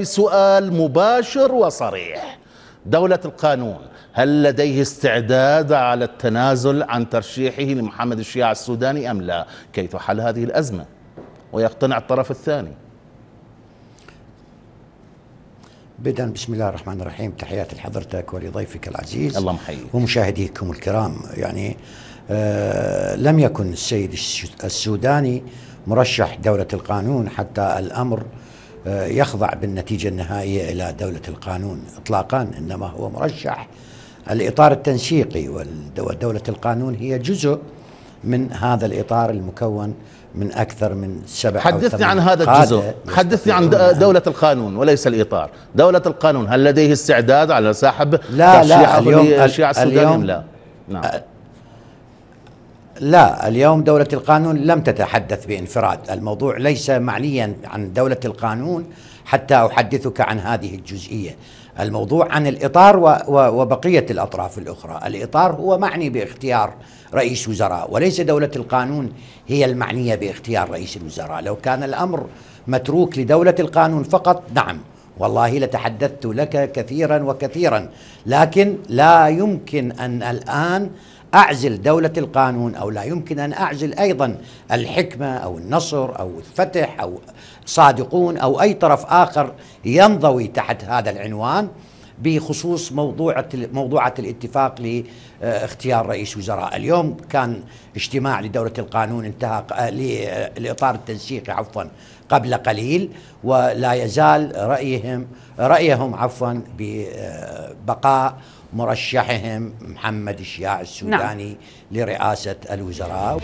بسؤال مباشر وصريح دولة القانون هل لديه استعداد على التنازل عن ترشيحه لمحمد الشيعة السوداني أم لا كي تحل هذه الأزمة ويقتنع الطرف الثاني بدءا بسم الله الرحمن الرحيم تحياتي لحضرتك ولضيفك العزيز الله محييك ومشاهديكم الكرام يعني آه لم يكن السيد السوداني مرشح دولة القانون حتى الأمر آه، يخضع بالنتيجة النهائية إلى دولة القانون إطلاقا إنما هو مرشح الإطار التنسيقي ودولة القانون هي جزء من هذا الإطار المكون من أكثر من سبع حدثني عن هذا الجزء حدثني عن دولة القانون وليس الإطار دولة القانون هل لديه استعداد على سحب لا لا اليوم, اليوم لا نعم. لا اليوم دولة القانون لم تتحدث بانفراد الموضوع ليس معنيا عن دولة القانون حتى أحدثك عن هذه الجزئية الموضوع عن الإطار وبقية الأطراف الأخرى الإطار هو معني باختيار رئيس وزراء وليس دولة القانون هي المعنية باختيار رئيس الوزراء لو كان الأمر متروك لدولة القانون فقط نعم والله لتحدثت لك كثيرا وكثيرا لكن لا يمكن أن الآن أعزل دولة القانون أو لا يمكن أن أعزل أيضا الحكمة أو النصر أو الفتح أو صادقون أو أي طرف آخر ينضوي تحت هذا العنوان بخصوص موضوع موضوعة الاتفاق لاختيار آه، رئيس وزراء اليوم كان اجتماع لدورة القانون انتهى آه، للإطار آه، التنسيقي عفوا قبل قليل ولا يزال رأيهم رأيهم عفوا ببقاء مرشحهم محمد الشياع السوداني نعم. لرئاسة الوزراء